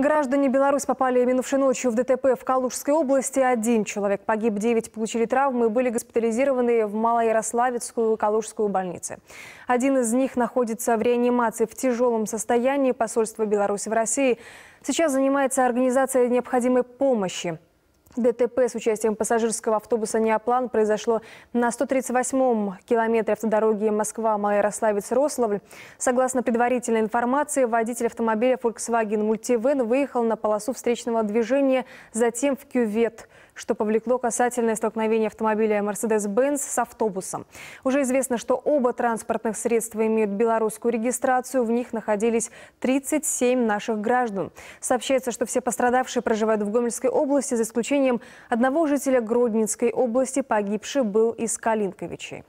Граждане Беларусь попали минувшей ночью в ДТП в Калужской области. Один человек погиб, девять получили травмы и были госпитализированы в Малоярославецкую Калужскую больницы. Один из них находится в реанимации в тяжелом состоянии. Посольство Беларуси в России сейчас занимается организацией необходимой помощи. ДТП с участием пассажирского автобуса «Неоплан» произошло на 138-м километре автодороги Москва-Майярославец-Рославль. Согласно предварительной информации, водитель автомобиля Volkswagen Multivan выехал на полосу встречного движения, затем в кювет что повлекло касательное столкновение автомобиля Mercedes-Benz с автобусом. Уже известно, что оба транспортных средства имеют белорусскую регистрацию. В них находились 37 наших граждан. Сообщается, что все пострадавшие проживают в Гомельской области, за исключением одного жителя Гродненской области, погибший был из Калинковичей.